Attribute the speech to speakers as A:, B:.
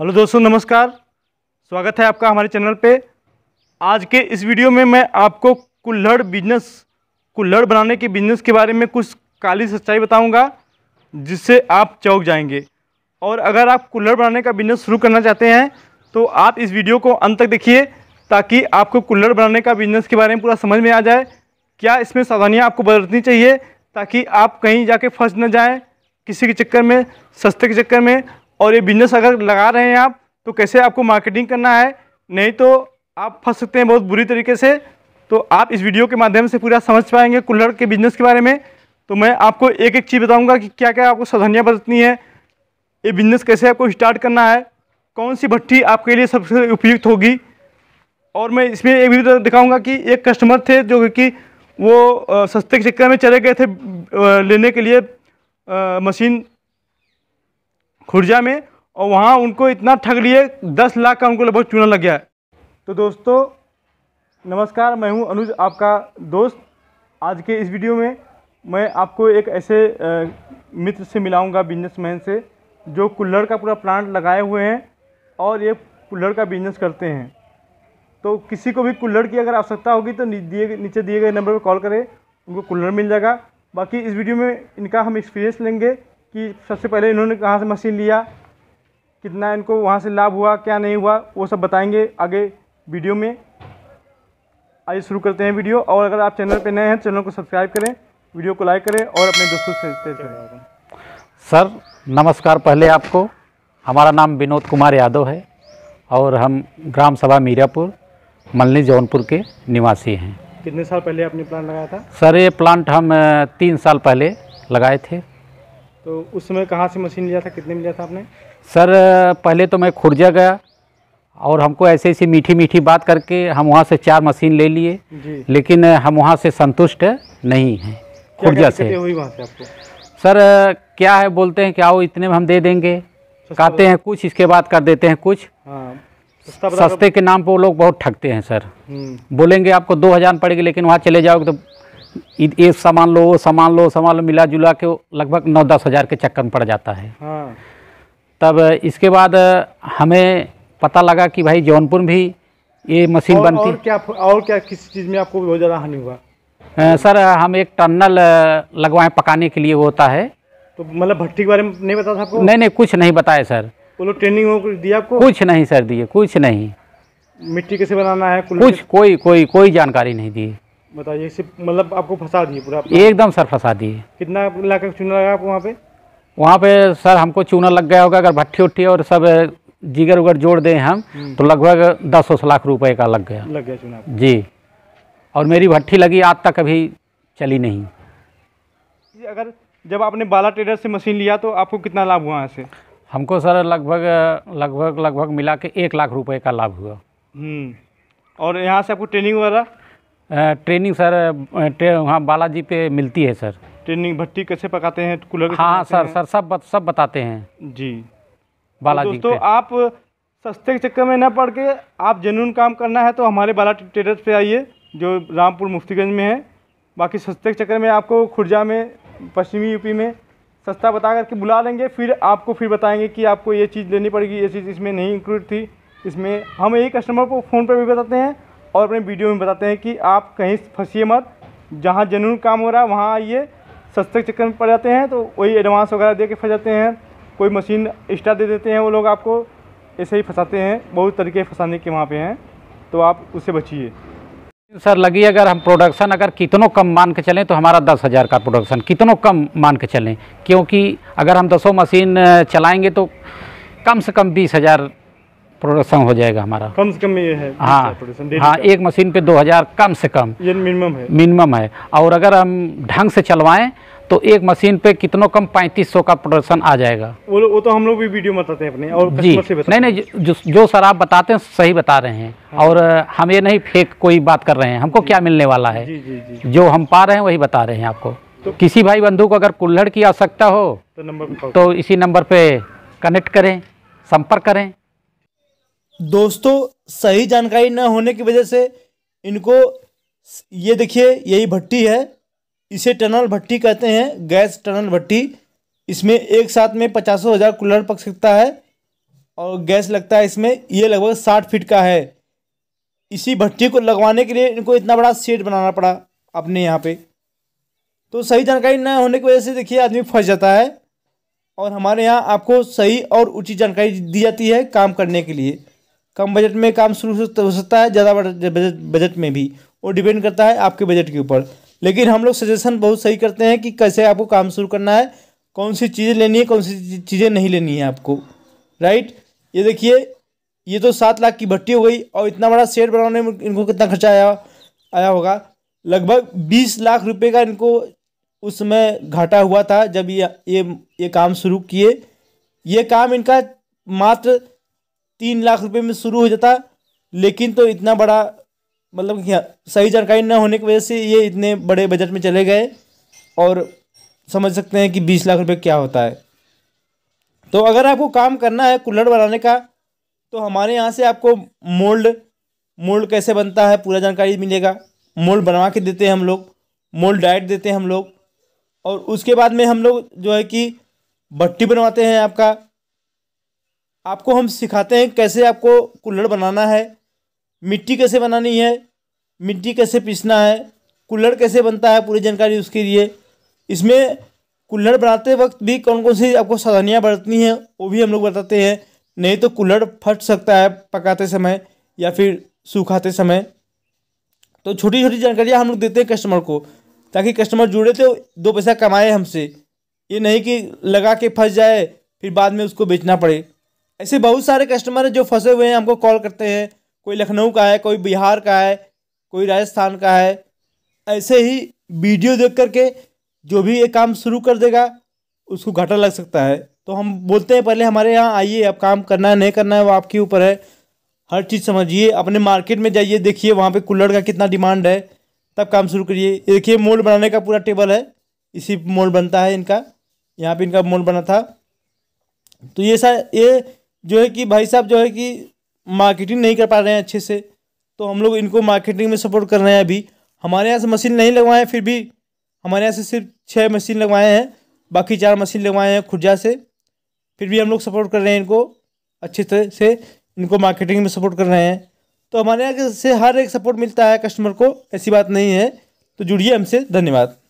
A: Hello दोस्तों नमस्कार स्वागत है आपका हमारे चैनल पे आज के इस वीडियो में मैं आपको कुल्हड़ बिजनेस कुल्हड़ बनाने के बिजनेस के बारे में कुछ काली सच्चाई बताऊंगा जिससे आप चौक जाएंगे और अगर आप कुल्हड़ बनाने का बिजनेस शुरू करना चाहते हैं तो आप इस वीडियो को अंत तक देखिए ताकि आपको कुल्हड़ बनाने का बिजनेस के बारे में पूरा समझ में आ जाए क्या इसमें सावधानियाँ आपको बरतनी चाहिए ताकि आप कहीं जाके फंस न जाएँ किसी के चक्कर में सस्ते के चक्कर में और ये बिजनेस अगर लगा रहे हैं आप तो कैसे आपको मार्केटिंग करना है नहीं तो आप फंस सकते हैं बहुत बुरी तरीके से तो आप इस वीडियो के माध्यम से पूरा समझ पाएंगे कूलर के बिजनेस के बारे में तो मैं आपको एक एक चीज़ बताऊंगा कि क्या क्या आपको सावधानियाँ बरतनी है ये बिजनेस कैसे आपको स्टार्ट करना है कौन सी भट्टी आपके लिए सबसे उपयुक्त होगी और मैं इसमें एक वीडियो दिखाऊंगा कि एक कस्टमर थे जो कि वो सस्ते के चक्कर में चले गए थे लेने के लिए मशीन खुर्जा में और वहाँ उनको इतना ठग लिए दस लाख का उनको लगभग चुना लग गया है तो दोस्तों नमस्कार मैं हूँ अनुज आपका दोस्त आज के इस वीडियो में मैं आपको एक ऐसे मित्र से मिलाऊंगा बिजनेसमैन से जो कुल्लड़ का पूरा प्लांट लगाए हुए हैं और ये कुल्लड़ का बिजनेस करते हैं तो किसी को भी कुल्लड़ की अगर आवश्यकता होगी तो दिए नीचे दिए गए नंबर पर कॉल करें उनको कुल्लर मिल जाएगा बाकी इस वीडियो में इनका हम एक्सपीरियंस लेंगे कि सबसे पहले इन्होंने कहाँ से मशीन लिया कितना इनको वहाँ से लाभ हुआ क्या नहीं हुआ वो सब बताएंगे आगे वीडियो में आइए शुरू करते हैं वीडियो और अगर आप चैनल पर नए हैं चैनल को सब्सक्राइब करें वीडियो को लाइक करें और अपने दोस्तों से शेयर करें
B: सर नमस्कार पहले आपको हमारा नाम विनोद कुमार यादव है और हम ग्राम सभा मीरापुर मलनी जौनपुर के निवासी हैं
A: कितने साल पहले आपने प्लांट लगाया था
B: सर ये प्लांट हम तीन साल पहले लगाए थे
A: तो उस समय कहाँ से मशीन लिया था कितने में लिया था आपने
B: सर पहले तो मैं खुर्जा गया और हमको ऐसे ऐसी मीठी मीठी बात करके हम वहाँ से चार मशीन ले लिए लेकिन हम वहाँ से संतुष्ट नहीं हैं खुर्जा से हुई वहाँ से आपको सर क्या है बोलते हैं क्या वो इतने में हम दे देंगे कहते हैं कुछ इसके बाद कर देते हैं कुछ हाँ, सस्ते के नाम पर वो लोग बहुत ठगते हैं सर हम्म। बोलेंगे आपको दो हज़ार पड़ेगी लेकिन वहाँ चले जाओगे तो ये सामान लो वो सामान लो सामान लो मिला जुला के लगभग नौ दस हज़ार के चक्कर में पड़ जाता है हाँ। तब इसके बाद हमें पता लगा कि भाई जौनपुर भी ये मशीन और, बनती और क्या
A: और क्या किस चीज़ में आपको बहुत ज़्यादा हानि हुआ
B: सर हम एक टनल लगवाएं पकाने के लिए होता है
A: तो मतलब भट्टी के बारे में नहीं बताया आपको नहीं
B: नहीं कुछ नहीं बताया सर
A: वो ट्रेनिंग दिया आपको कुछ
B: नहीं सर दिए कुछ नहीं
A: मिट्टी कैसे बनाना है कुछ
B: कोई कोई कोई जानकारी नहीं दी
A: बताइए सिर्फ मतलब आपको फंसा दिए पूरा
B: एकदम सर फंसा दिए
A: कितना लाख चूना लगा आपको वहाँ पे
B: वहाँ पे सर हमको चूना लग गया होगा अगर भट्टी उट्टी और सब जिगर उगर जोड़ दें हम हम्म। तो लगभग दस दस लाख रुपए का लग गया लग गया चूना जी और मेरी भट्टी लगी आज तक अभी चली नहीं
A: अगर जब आपने बाला ट्रेडर से मशीन लिया तो आपको कितना लाभ हुआ ऐसे
B: हमको सर लगभग लगभग लगभग मिला के एक लाख रुपये का लाभ हुआ हम्म। और यहाँ से आपको ट्रेनिंग वगैरह ट्रेनिंग सर ट्रे, वहाँ बालाजी पे मिलती है सर ट्रेनिंग भट्टी कैसे पकाते हैं कूलर हाँ सर सर सब बत, सब बताते हैं जी तो बालाजी तो
A: आप सस्ते के चक्कर में ना पड़ के आप जेनून काम करना है तो हमारे बाला ट्रेडर्स पे आइए जो रामपुर मुफ्तीगंज में है बाकी सस्ते के चक्कर में आपको खुर्जा में पश्चिमी यूपी में सस्ता बता करके बुला लेंगे फिर आपको फिर बताएंगे कि आपको ये चीज़ लेनी पड़ेगी ये चीज़ इसमें नहीं इंक्लूड थी इसमें हम यही कस्टमर को फ़ोन पर भी बताते हैं और अपने वीडियो में बताते हैं कि आप कहीं फंसीए मत जहाँ जनून काम हो रहा है वहाँ आइए सस्ते चक्कर में पड़ जाते हैं तो वही एडवांस वगैरह दे के फंस जाते हैं कोई मशीन एक्स्ट्रा दे देते हैं वो लोग आपको ऐसे ही फंसाते हैं बहुत तरीके फंसाने के वहाँ पे हैं तो आप उससे बचिए
B: सर लगी अगर हम प्रोडक्शन अगर कितनों कम मान के चलें तो हमारा दस हज़ार का प्रोडक्शन कितनों कम मान के चलें क्योंकि अगर हम दसों मशीन चलाएंगे तो कम से कम बीस हज़ार प्रोडक्शन हो जाएगा हमारा
A: कम से कम ये है हाँ अच्छा, हाँ एक
B: मशीन पे 2000 कम से कम ये मिनिमम है मिनिमम है और अगर हम ढंग से चलवाएं तो एक मशीन पे कितनों कम 3500 का प्रोडक्शन आ जाएगा
A: वो वो तो हम लोग भी वीडियो बताते हैं अपने और जी नहीं
B: नहीं जो जो सर आप बताते हैं सही बता रहे हैं हाँ। और हम ये नहीं फेक कोई बात कर रहे हैं हमको क्या मिलने वाला है जो हम पा रहे हैं वही बता रहे हैं आपको तो किसी भाई बंधु को अगर कुल्हड़ की आवश्यकता हो तो, तो इसी नंबर पे कनेक्ट करें संपर्क करें दोस्तों सही जानकारी न होने की वजह से
A: इनको ये देखिए यही भट्टी है इसे टनल भट्टी कहते हैं गैस टनल भट्टी इसमें एक साथ में पचासों हज़ार कूलर पक सकता है और गैस लगता है इसमें ये लगभग साठ फीट का है इसी भट्टी को लगवाने के लिए इनको इतना बड़ा सेट बनाना पड़ा अपने यहाँ पे तो सही जानकारी न होने की वजह से देखिए आदमी फंस जाता है और हमारे यहाँ आपको सही और उचित जानकारी दी जाती है काम करने के लिए कम बजट में काम शुरू हो सकता है ज़्यादा बजट बजट में भी वो डिपेंड करता है आपके बजट के ऊपर लेकिन हम लोग सजेशन बहुत सही करते हैं कि कैसे आपको काम शुरू करना है कौन सी चीज़ें लेनी है कौन सी चीज़ें नहीं लेनी है आपको राइट ये देखिए ये तो सात लाख की भट्टी हो गई और इतना बड़ा शेड बनाने में इनको कितना खर्चा आया आया होगा लगभग बीस लाख रुपए का इनको उस समय घाटा हुआ था जब ये ये ये काम शुरू किए ये काम इनका मात्र तीन लाख रुपए में शुरू हो जाता लेकिन तो इतना बड़ा मतलब हाँ, सही जानकारी ना होने की वजह से ये इतने बड़े बजट में चले गए और समझ सकते हैं कि बीस लाख रुपये क्या होता है तो अगर आपको काम करना है कुल्हड़ बनाने का तो हमारे यहाँ से आपको मोल्ड मोल्ड कैसे बनता है पूरा जानकारी मिलेगा मोल्ड बनवा के देते हैं हम लोग मोल्ड डाइट देते हैं हम लोग और उसके बाद में हम लोग जो है कि भट्टी बनवाते हैं आपका आपको हम सिखाते हैं कैसे आपको कुल्हड़ बनाना है मिट्टी कैसे बनानी है मिट्टी कैसे पीसना है कुल्हड़ कैसे बनता है पूरी जानकारी उसके लिए इसमें कुल्हड़ बनाते वक्त भी कौन कौन सी आपको सावधानियाँ बरतनी हैं वो भी हम लोग बताते हैं नहीं तो कुल्हड़ फट सकता है पकाते समय या फिर सूखाते समय तो छोटी छोटी जानकारियाँ हम लोग देते हैं कस्टमर को ताकि कस्टमर जुड़े तो दो पैसा कमाए हमसे ये नहीं कि लगा के फंस जाए फिर बाद में उसको बेचना पड़े ऐसे बहुत सारे कस्टमर हैं जो फंसे हुए हैं हमको कॉल करते हैं कोई लखनऊ का है कोई बिहार का है कोई राजस्थान का है ऐसे ही वीडियो देख करके जो भी ये काम शुरू कर देगा उसको घाटा लग सकता है तो हम बोलते हैं पहले हमारे यहाँ आइए अब काम करना है नहीं करना है वो आपके ऊपर है हर चीज़ समझिए अपने मार्केट में जाइए देखिए वहाँ पे कूलर का कितना डिमांड है तब काम शुरू करिए देखिए मोल बनाने का पूरा टेबल है इसी मोल बनता है इनका यहाँ पे इनका मोल बना था तो ये सा ये जो है कि भाई साहब जो है कि मार्केटिंग नहीं कर पा रहे हैं अच्छे से तो हम लोग इनको मार्केटिंग में सपोर्ट कर रहे हैं अभी हमारे यहाँ से मशीन नहीं लगवाए हैं फिर भी हमारे यहाँ से सिर्फ छः मशीन लगवाए हैं बाकी चार मशीन लगवाए हैं खुर्जा से फिर भी हम लोग सपोर्ट कर रहे हैं इनको अच्छे तरह से इनको मार्केटिंग में सपोर्ट कर रहे हैं तो हमारे यहाँ से हर एक सपोर्ट मिलता है कस्टमर को ऐसी बात नहीं है तो जुड़िए हमसे धन्यवाद